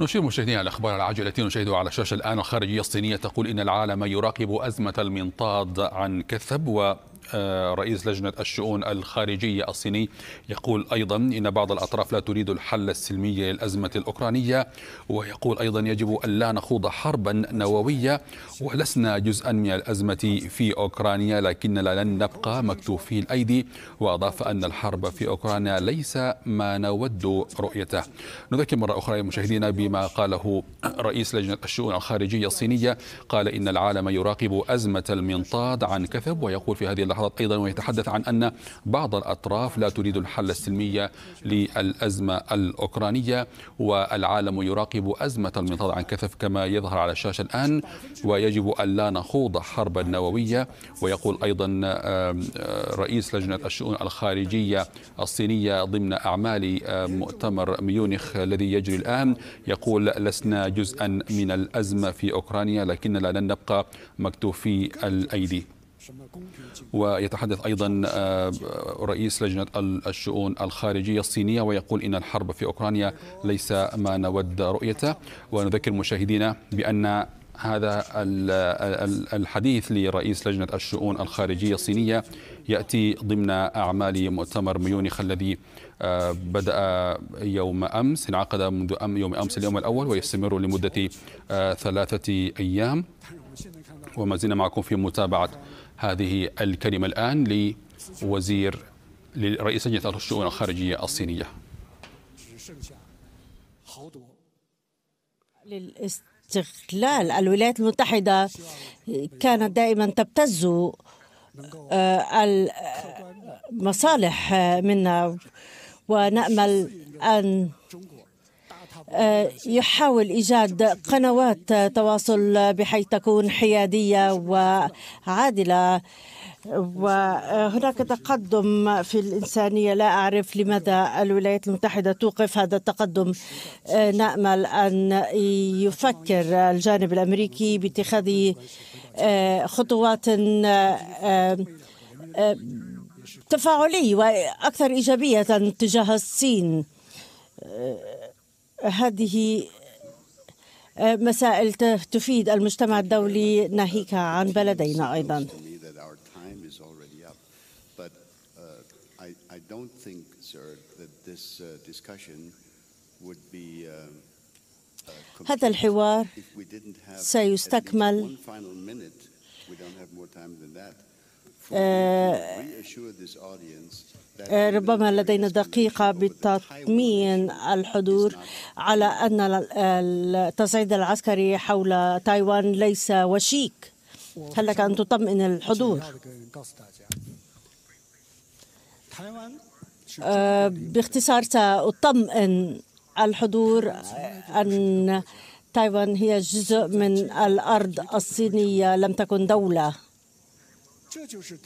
نشير مشاهدينا على الاخبار العاجله التي نشاهدها على الشاشه الان الخارجيه الصينيه تقول ان العالم يراقب ازمه المنطاد عن كثب و آه، رئيس لجنة الشؤون الخارجية الصيني يقول أيضا إن بعض الأطراف لا تريد الحل السلمي للأزمة الأوكرانية ويقول أيضا يجب أن لا نخوض حربا نووية ولسنا جزءا من الأزمة في أوكرانيا لكننا لن نبقى مكتوفي الأيدي وأضاف أن الحرب في أوكرانيا ليس ما نود رؤيته نذكر مرة أخرى مشاهدينا بما قاله رئيس لجنة الشؤون الخارجية الصينية قال إن العالم يراقب أزمة المنطاد عن كثب ويقول في هذه اللحظة لاحظت أيضا ويتحدث عن أن بعض الأطراف لا تريد الحل السلمي للأزمة الأوكرانية والعالم يراقب أزمة المنطقة عن كثف كما يظهر على الشاشة الآن ويجب ألا نخوض حربا نووية ويقول أيضا رئيس لجنة الشؤون الخارجية الصينية ضمن أعمال مؤتمر ميونخ الذي يجري الآن يقول لسنا جزءا من الأزمة في أوكرانيا لكننا لن نبقى مكتوفي الأيدي ويتحدث أيضا آه، رئيس لجنة الشؤون الخارجية الصينية ويقول إن الحرب في أوكرانيا ليس ما نود رؤيته ونذكر مشاهدينا بأن هذا الحديث لرئيس لجنة الشؤون الخارجية الصينية يأتي ضمن أعمال مؤتمر ميونخ الذي آه، بدأ يوم أمس انعقد منذ يوم أمس اليوم الأول ويستمر لمدة آه، ثلاثة أيام وما زلنا معكم في متابعة هذه الكلمة الآن لوزير لرئيس لجنة الشؤون الخارجية الصينية للاستقلال الولايات المتحدة كانت دائما تبتز آه، المصالح آه، منا ونأمل أن آه، يحاول إيجاد قنوات تواصل بحيث تكون حيادية وعادلة وهناك تقدم في الإنسانية لا أعرف لماذا الولايات المتحدة توقف هذا التقدم آه، نأمل أن يفكر الجانب الأمريكي باتخاذ آه، خطوات تفاعلي وأكثر إيجابية تجاه الصين هذه آه، مسائل تفيد المجتمع الدولي ناهيك عن بلدينا أيضا هذا الحوار سيستكمل آه، ربما لدينا دقيقة بتطمين الحضور على أن التصعيد العسكري حول تايوان ليس وشيك هل لك أن تطمئن الحضور؟ آه، باختصار سأطمئن الحضور أن تايوان هي جزء من الأرض الصينية لم تكن دولة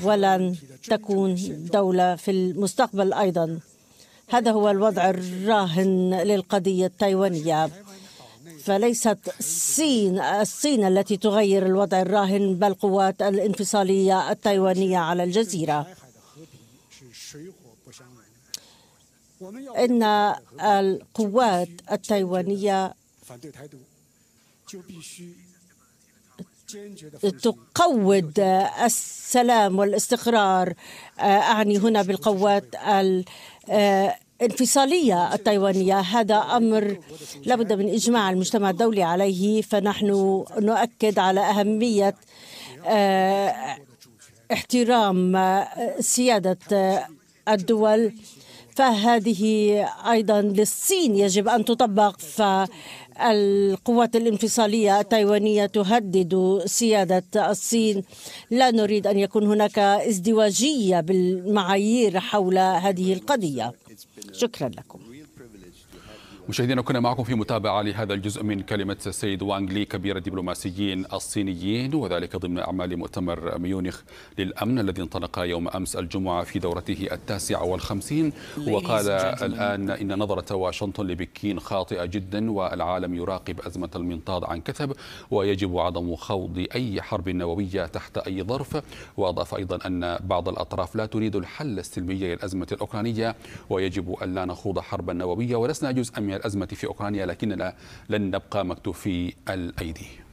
ولن تكون دولة في المستقبل أيضا هذا هو الوضع الراهن للقضية التايوانية فليست الصين الصين التي تغير الوضع الراهن بل قوات الانفصالية التايوانية على الجزيرة إن القوات التايوانية تقود السلام والاستقرار آه، أعني هنا بالقوات آه، الانفصالية التايوانية هذا أمر لابد من إجماع المجتمع الدولي عليه فنحن نؤكد على أهمية آه، احترام سيادة الدول فهذه أيضا للصين يجب أن تطبق فالقوات الانفصالية التايوانية تهدد سيادة الصين لا نريد أن يكون هناك ازدواجية بالمعايير حول هذه القضية شكرا لكم مشاهدينا كنا معكم في متابعة لهذا الجزء من كلمة السيد وانغ لي كبير الدبلوماسيين الصينيين وذلك ضمن أعمال مؤتمر ميونخ للأمن الذي انطلق يوم أمس الجمعة في دورته التاسعة والخمسين وقال الآن إن نظرة واشنطن لبكين خاطئة جدا والعالم يراقب أزمة المنطاد عن كثب ويجب عدم خوض أي حرب نووية تحت أي ظرف وأضاف أيضا أن بعض الأطراف لا تريد الحل السلمي للأزمة الأوكرانية ويجب أن لا نخوض حربا نووية ولسنا جزءا من الأزمة في أوكرانيا لكننا لن نبقى مكتوفي الأيدي